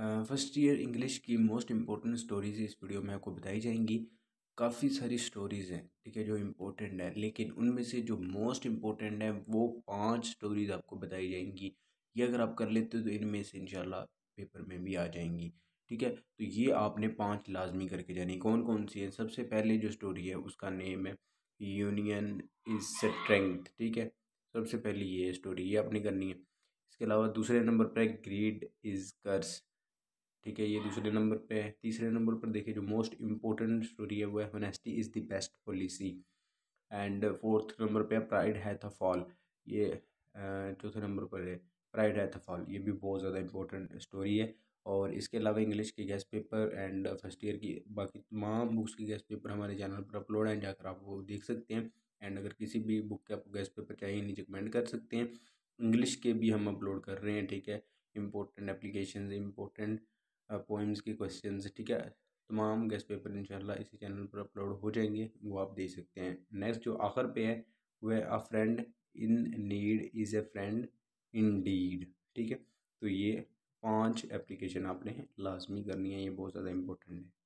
first year English की most important stories इस video में आपको बताई जाएंगी काफ़ी सारी स्टोरीज़ हैं ठीक है जो इम्पोर्टेंट है लेकिन उनमें से जो मोस्ट इम्पोर्टेंट है वो पांच स्टोरीज़ आपको बताई जाएंगी ये अगर आप कर लेते हो तो इनमें से इंशाल्लाह पेपर में भी आ जाएंगी ठीक है तो ये आपने पांच लाजमी करके जानी कौन कौन सी है सबसे पहले जो स्टोरी है उसका नेम है यूनियन इज स्ट्रेंथ ठीक है सबसे पहले ये स्टोरी ये आपने करनी है इसके अलावा दूसरे नंबर पर ग्रीड इज़ कर्स ठीक है ये दूसरे नंबर पे है तीसरे नंबर पर देखिए जो मोस्ट इम्पोर्टेंट स्टोरी है वो है honesty is the best policy and fourth number पे प्राइड है था फॉल ये चौथे नंबर पर है प्राइड है था फॉल ये भी बहुत ज़्यादा इंपॉर्टेंट स्टोरी है और इसके अलावा इंग्लिश के guess paper and first year की बाकी तमाम बुक्स के गैस पेपर हमारे चैनल पर अपलोड हैं जाकर आप वो देख सकते हैं एंड अगर किसी भी बुक के आपको गैस पेपर चाहिए नीचे कमेंट कर सकते हैं इंग्लिश के भी हम अपलोड कर रहे हैं ठीक है इंपॉर्टेंट एप्लीकेशन इंपॉर्टेंट पोइम्स के क्वेश्चन ठीक है तमाम गेस्ट पेपर इंशाल्लाह इसी चैनल पर अपलोड हो जाएंगे वो आप देख सकते हैं नेक्स्ट जो आखिर पे है वह a friend in need is a friend in deed ठीक है तो ये पांच एप्लीकेशन आपने लाजमी करनी है ये बहुत ज़्यादा इम्पोर्टेंट है